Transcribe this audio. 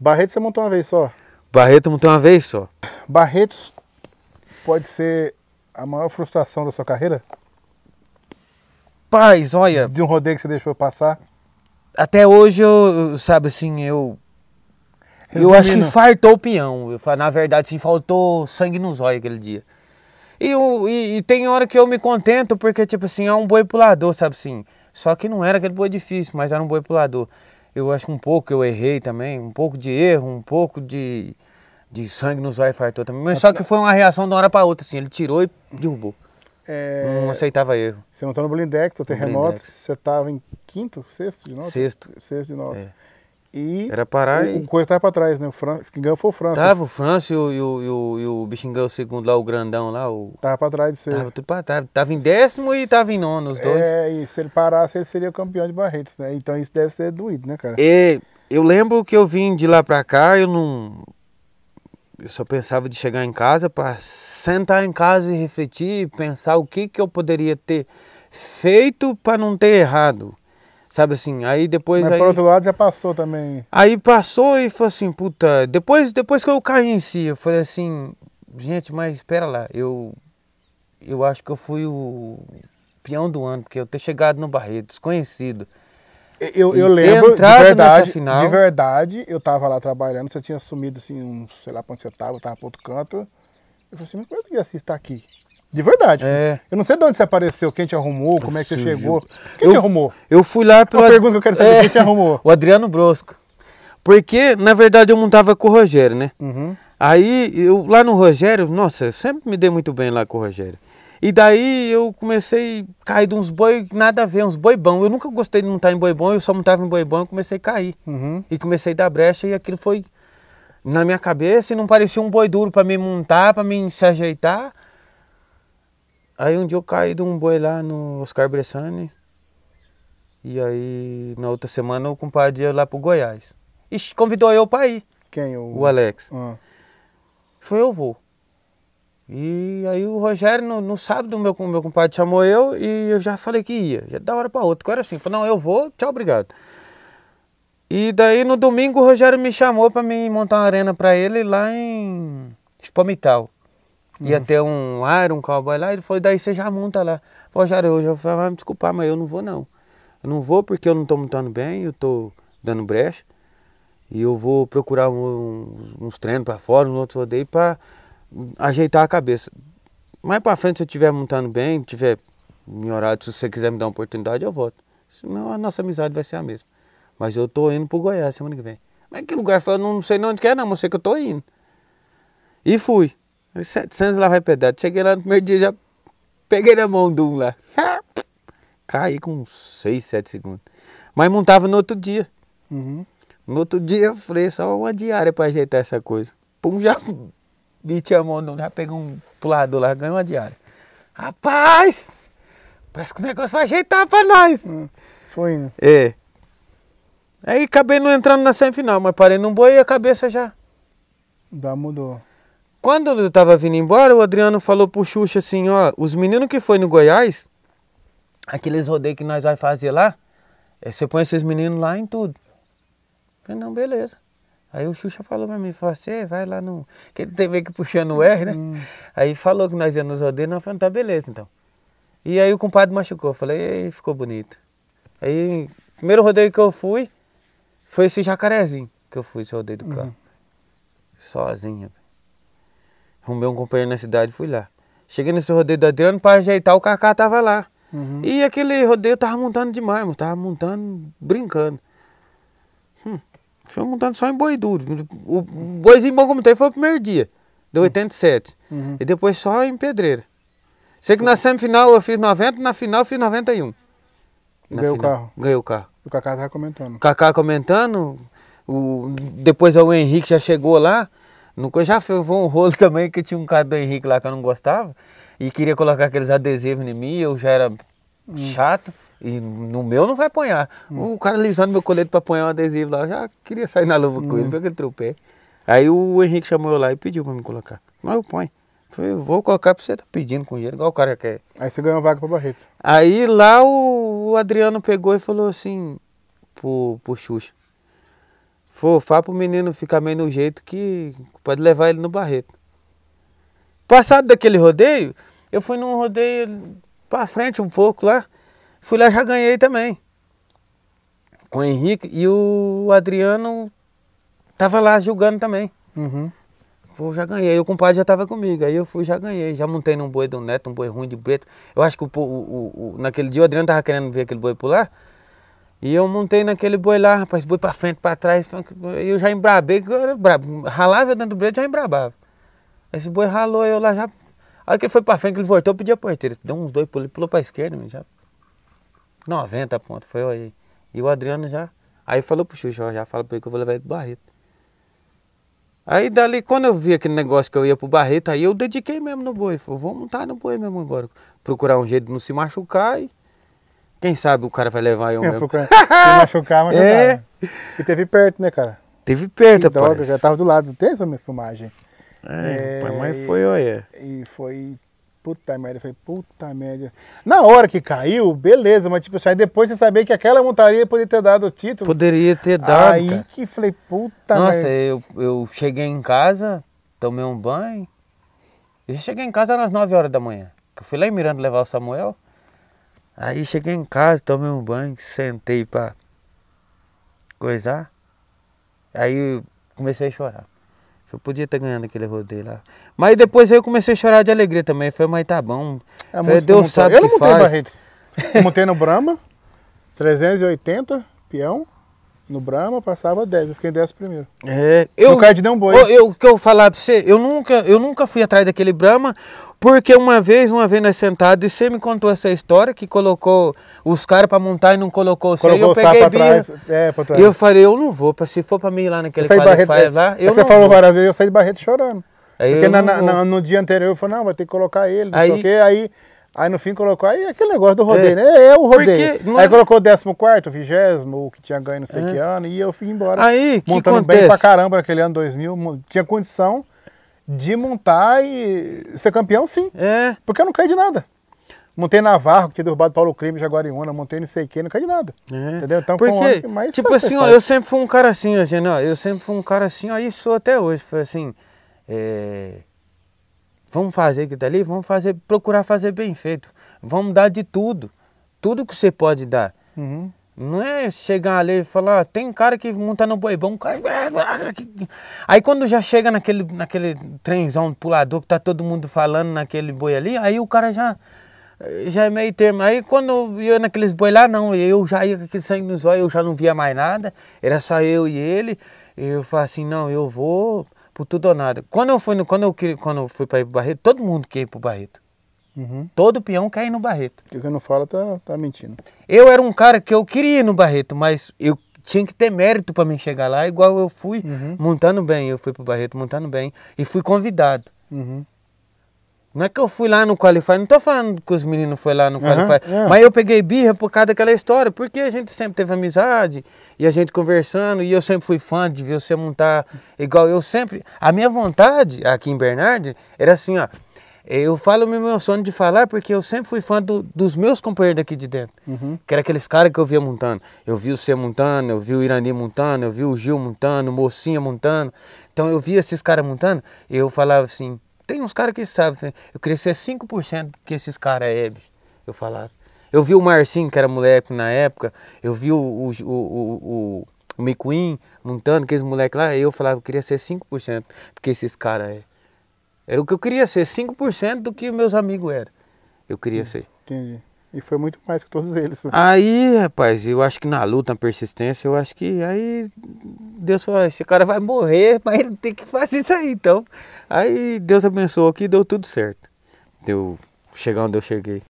Barreto você montou uma vez só? Barreto montou uma vez só. Barretos pode ser a maior frustração da sua carreira? Paz, olha. De um rodeio que você deixou passar? Até hoje eu, sabe assim, eu. Resumindo. Eu acho que fartou o peão. na verdade, sim faltou sangue nos olhos aquele dia. E, eu, e, e, tem hora que eu me contento porque, tipo assim, é um boi pulador, sabe assim. Só que não era aquele boi difícil, mas era um boi pulador eu acho que um pouco eu errei também, um pouco de erro, um pouco de, de sangue nos olhos fartou também. Mas é só que foi uma reação de uma hora para outra, assim, ele tirou e derrubou. É... Não aceitava erro. Você não está no Blindex, no terremoto, você estava em quinto, sexto de novo? Sexto. Sexto de novo. É. E Era parar o, e... O Coisa estava para trás, né? O Fran... ganhou foi o França. Tava o França e o, e o, e o, e o Bixingão segundo lá, o grandão lá. O... Tava trás de ser. Tava tudo pra Tava em décimo e tava em nono, os dois. É, e se ele parasse, ele seria o campeão de Barretos, né? Então isso deve ser doído, né, cara? E eu lembro que eu vim de lá para cá, eu não... Eu só pensava de chegar em casa para sentar em casa e refletir, pensar o que, que eu poderia ter feito para não ter errado. Sabe assim, aí depois. Mas aí, por outro lado já passou também. Aí passou e falou assim, puta, depois, depois que eu caí em si, eu falei assim, gente, mas espera lá, eu. Eu acho que eu fui o peão do ano, porque eu ter chegado no Barreto, desconhecido. Eu, eu lembro, de verdade, de verdade, eu tava lá trabalhando, você tinha sumido assim, um, sei lá pra onde você tava, eu tava pro outro canto. Eu falei assim, mas como é que o está aqui? De verdade. É. Eu não sei de onde você apareceu, quem te arrumou, como é que você chegou. Quem eu, te arrumou? Eu fui lá pela. Uma pergunta que eu quero saber, é. quem te arrumou? O Adriano Brosco. Porque, na verdade, eu montava com o Rogério, né? Uhum. Aí, eu lá no Rogério, nossa, eu sempre me dei muito bem lá com o Rogério. E daí eu comecei a cair de uns boi, nada a ver, uns boi bom. Eu nunca gostei de montar em boi bom, eu só montava em boi bom e comecei a cair. Uhum. E comecei a dar brecha e aquilo foi na minha cabeça e não parecia um boi duro para me montar, para me se ajeitar. Aí um dia eu caí de um boi lá no Oscar Bressani. E aí, na outra semana, o compadre ia lá pro Goiás. E convidou eu pra ir. Quem? O, o Alex. Ah. Foi eu vou. E aí o Rogério, no, no sábado, meu, meu compadre chamou eu e eu já falei que ia. Já da hora pra outra. Agora assim, falei, não, eu vou, tchau, obrigado. E daí no domingo o Rogério me chamou pra me montar uma arena pra ele lá em Espomital. Ia uhum. ter um ar, um cowboy lá. Ele falou, daí você já monta lá. Falou, Jara, eu já falei, vai me desculpar, mas eu não vou não. Eu não vou porque eu não tô montando bem, eu tô dando brecha. E eu vou procurar um, uns treinos para fora, um outro rodeio para ajeitar a cabeça. Mais para frente, se eu estiver montando bem, tiver em horário, se você quiser me dar uma oportunidade, eu volto. Senão a nossa amizade vai ser a mesma. Mas eu tô indo pro Goiás semana que vem. Mas que lugar? Eu não sei nem onde que é, não, mas sei que eu tô indo. E fui. 700 lá vai pedrada. Cheguei lá no primeiro dia, já peguei na mão de um lá. Caí com 6, 7 segundos. Mas montava no outro dia. Uhum. No outro dia eu falei, só uma diária para ajeitar essa coisa. Pum, já meti a mão, já peguei um pulador lá, ganhei uma diária. Rapaz, parece que o negócio vai ajeitar para nós. Hum, foi, É. Aí acabei não entrando na semifinal, mas parei num boi e a cabeça já. Já mudou. Quando eu estava vindo embora, o Adriano falou pro Xuxa assim, ó, os meninos que foi no Goiás, aqueles rodeios que nós vai fazer lá, é, você põe esses meninos lá em tudo. Eu falei, não, beleza. Aí o Xuxa falou pra mim, falou assim, vai lá no... Que ele teve que puxando o R, né? Hum. Aí falou que nós íamos nos rodeios, nós falamos, tá, beleza, então. E aí o compadre machucou, falei, e ficou bonito. Aí, primeiro rodeio que eu fui, foi esse jacarezinho que eu fui, esse rodeio do uhum. carro. Uhum. Sozinho, Arrumei um companheiro na cidade e fui lá. Cheguei nesse rodeio do Adriano para ajeitar, o Cacá tava lá. Uhum. E aquele rodeio tava montando demais, mas tava montando, brincando. Hum, foi montando só em boi duro. O boizinho bom como tem foi o primeiro dia, deu uhum. 87. Uhum. E depois só em pedreira. Sei que na semifinal eu fiz 90, na final eu fiz 91. E ganhei o carro. Ganhei o carro. O Cacá tava comentando. O Cacá comentando. O... Depois o Henrique já chegou lá. No já foi um rolo também que tinha um cara do Henrique lá que eu não gostava e queria colocar aqueles adesivos em mim, eu já era hum. chato. E no meu não vai apanhar. Hum. O cara lisando meu colete para apanhar um adesivo lá, eu já queria sair na luva hum. com ele, viu hum. aquele tropé. Aí o Henrique chamou eu lá e pediu para me colocar. Mas eu ponho. Falei, vou colocar porque você tá pedindo com dinheiro, igual o cara quer. Aí você ganhou vaga para Barreto Aí lá o, o, Adriano pegou e falou assim pro, pro Xuxa forfar para o menino ficar meio no jeito que pode levar ele no barreto. Passado daquele rodeio, eu fui num rodeio para frente um pouco lá. Fui lá já ganhei também. Com o Henrique e o Adriano tava lá julgando também. Uhum. já ganhei. O compadre já tava comigo. Aí eu fui, já ganhei. Já montei num boi do Neto, um boi ruim de preto. Eu acho que o, o, o, naquele dia o Adriano tava querendo ver aquele boi pular. E eu montei naquele boi lá, rapaz, boi pra frente, pra trás. Então e eu já embrabei, eu era brabo. Ralava dentro do brete, já embrabava. Esse boi ralou, eu lá já. aí que ele foi pra frente, ele voltou, eu pedi a porteira. Deu uns dois pulos, pulou pra esquerda, já. 90 pontos, foi aí. E o Adriano já. Aí falou pro Xuxa, já fala pra ele que eu vou levar ele pro Barreto. Aí dali, quando eu vi aquele negócio que eu ia pro Barreto, aí eu dediquei mesmo no boi. Falei, vou montar no boi mesmo agora. Procurar um jeito de não se machucar e quem sabe o cara vai levar eu é, mesmo. Procurando. Se machucar, machucar. É. Né? E teve perto, né, cara? Teve perto, que já tava do lado. Tem essa minha filmagem. É, é mas foi, olha. E foi... Puta merda, eu falei, puta merda. Na hora que caiu, beleza, mas tipo, aí depois você sabia que aquela montaria poderia ter dado o título. Poderia ter dado. Aí cara. que falei, puta Nossa, merda. Nossa, eu, eu cheguei em casa, tomei um banho. Eu cheguei em casa às 9 horas da manhã. Eu fui lá em Miranda levar o Samuel. Aí cheguei em casa, tomei um banho, sentei pra coisar. Aí comecei a chorar. Eu podia estar ganhando aquele rodeio lá. Mas depois eu comecei a chorar de alegria também. Foi, mas tá bom. É, Falei, Deus sabe eu que faz. Eu não montei Barretes. montei no Brahma, 380, peão. No Brahma passava 10, eu fiquei 10 primeiro. É, eu. No card um boi. Eu, eu que eu falar pra você, eu nunca, eu nunca fui atrás daquele Brahma, porque uma vez, uma vez nós sentados, e você me contou essa história que colocou os caras pra montar e não colocou, colocou você. Eu peguei é, trás. É, e eu falei, eu não vou, se for pra mim ir lá naquele eu Barreto, é, lá, eu é Você falou vou. várias vezes, eu saí de Barreto chorando. Aí porque na, na, no dia anterior eu falei, não, vai ter que colocar ele, não aí, sei o quê. Aí Aí no fim colocou, aí aquele negócio do é. rodeio, né? é. né? Eu rodeio. Porque, aí é- colocou o 14, o 20, o que tinha ganho não sei é. que ano, e eu fui embora. Aí, que Montando bem pra caramba naquele ano 2000, tinha condição de montar e ser campeão sim. É. Porque eu não caí de nada. Montei Navarro, que tinha derrubado Paulo Crime, Jaguariúna, montei não sei que, não caí de nada. É. Entendeu? Então Porque, foi um mais Tipo assim, assim ó, eu sempre fui um cara assim, ó, eu sempre fui um cara assim, aí sou até hoje. Foi assim. É Vamos fazer aquilo dali, vamos fazer, procurar fazer bem feito. Vamos dar de tudo. Tudo que você pode dar. Uhum. Não é chegar ali e falar, ah, tem cara que monta no boi bom, cara. Aí quando já chega naquele, naquele trenzão pulador que tá todo mundo falando naquele boi ali, aí o cara já, já é meio termo. Aí quando eu ia naqueles boi lá, não, eu já ia com aquele sangue nos olhos, eu já não via mais nada, era só eu e ele. Eu falo assim, não, eu vou por tudo ou nada. Quando eu fui, no, quando eu, quando eu fui para ir pro Barreto, todo mundo quer ir pro Barreto. Uhum. Todo peão quer ir no Barreto. O que não fala tá, tá mentindo. Eu era um cara que eu queria ir no Barreto, mas eu tinha que ter mérito para mim chegar lá, igual eu fui uhum. montando bem. Eu fui pro Barreto montando bem e fui convidado. Uhum. Não é que eu fui lá no Qualify, não estou falando que os meninos foram lá no uhum, Qualify, é. mas eu peguei birra por causa daquela história, porque a gente sempre teve amizade e a gente conversando, e eu sempre fui fã de ver você montar igual eu sempre. A minha vontade aqui em Bernardes era assim, ó. Eu falo o meu sonho de falar porque eu sempre fui fã do, dos meus companheiros daqui de dentro. Uhum. Que era aqueles caras que eu via montando. Eu vi o C montando, eu vi o Irani montando, eu vi o Gil montando, o Mocinha montando. Então eu via esses caras montando e eu falava assim, tem uns caras que sabem. Assim, eu queria ser 5% que esses caras é, eu falava. Eu vi o Marcinho, que era moleque na época, eu vi o, o, o, o, o montando aqueles moleques lá, eu falava, eu queria ser 5% do que esses caras é. Era o que eu queria ser, 5% do que meus amigos eram. Eu queria hum, ser. Entendi. E foi muito mais que todos eles. Aí, rapaz, eu acho que na luta, na persistência, eu acho que aí Deus falou, ah, esse cara vai morrer, mas ele tem que fazer isso aí, então. Aí Deus abençoou que deu tudo certo. Deu chegar onde eu cheguei.